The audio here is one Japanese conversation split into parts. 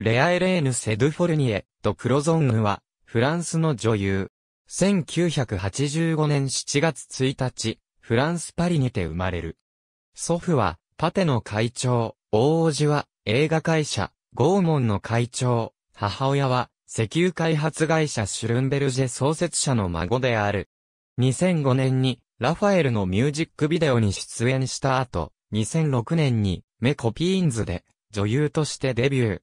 レア・エレーヌ・セドゥ・フォルニエ、とクロゾンヌは、フランスの女優。1985年7月1日、フランス・パリにて生まれる。祖父は、パテの会長、大叔父は、映画会社、ゴーモンの会長、母親は、石油開発会社シュルンベルジェ創設者の孫である。2005年に、ラファエルのミュージックビデオに出演した後、2006年に、メコピーンズで、女優としてデビュー。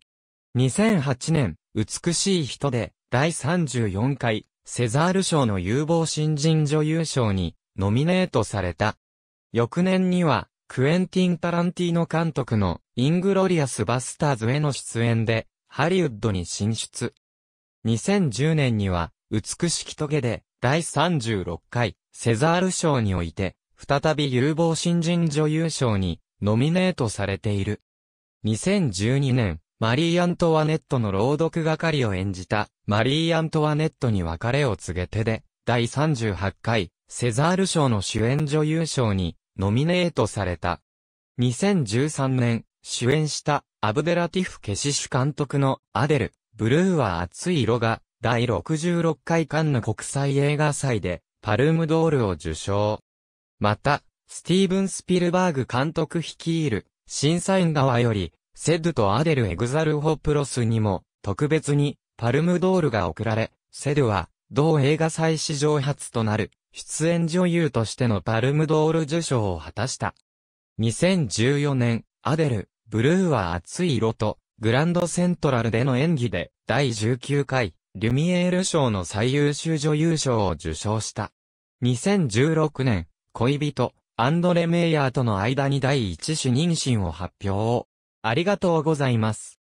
2008年、美しい人で、第34回、セザール賞の有望新人女優賞に、ノミネートされた。翌年には、クエンティン・タランティーノ監督の、イングロリアス・バスターズへの出演で、ハリウッドに進出。2010年には、美しき棘で、第36回、セザール賞において、再び有望新人女優賞に、ノミネートされている。2012年、マリー・アントワネットの朗読係を演じた、マリー・アントワネットに別れを告げてで、第38回、セザール賞の主演女優賞に、ノミネートされた。2013年、主演した、アブデラティフ・ケシシュ監督の、アデル、ブルーは熱い色が、第66回カンヌ国際映画祭で、パルムドールを受賞。また、スティーブン・スピルバーグ監督率いる、審査員側より、セドドとアデル・エグザルホプロスにも、特別に、パルムドールが贈られ、セドは、同映画祭史上初となる、出演女優としてのパルムドール受賞を果たした。2014年、アデル、ブルーは熱い色と、グランドセントラルでの演技で、第19回、リュミエール賞の最優秀女優賞を受賞した。2016年、恋人、アンドレ・メイヤーとの間に第一種妊娠を発表。ありがとうございます。